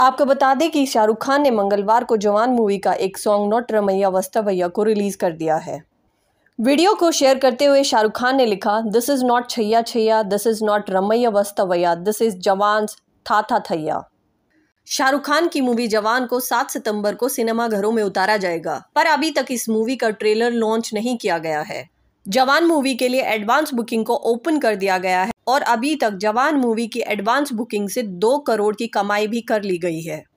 आपको बता दें कि शाहरुख खान ने मंगलवार को जवान मूवी का एक सॉन्ग नोट रमैया वस्तवैया को रिलीज़ कर दिया है वीडियो को शेयर करते हुए शाहरुख खान ने लिखा this is not Chaiyya Chaiyya this is not Ramaiya Vastavaiya this is Jawan था था थैया शाहरुख खान की मूवी जवान को 7 सितंबर को सिनेमाघरों में उतारा जाएगा पर अभी तक इस मूवी का ट्रेलर लॉन्च नहीं किया गया है जवान मूवी के लिए एडवांस बुकिंग को ओपन कर दिया गया है और अभी तक जवान मूवी की एडवांस बुकिंग से दो करोड़ की कमाई भी कर ली गई है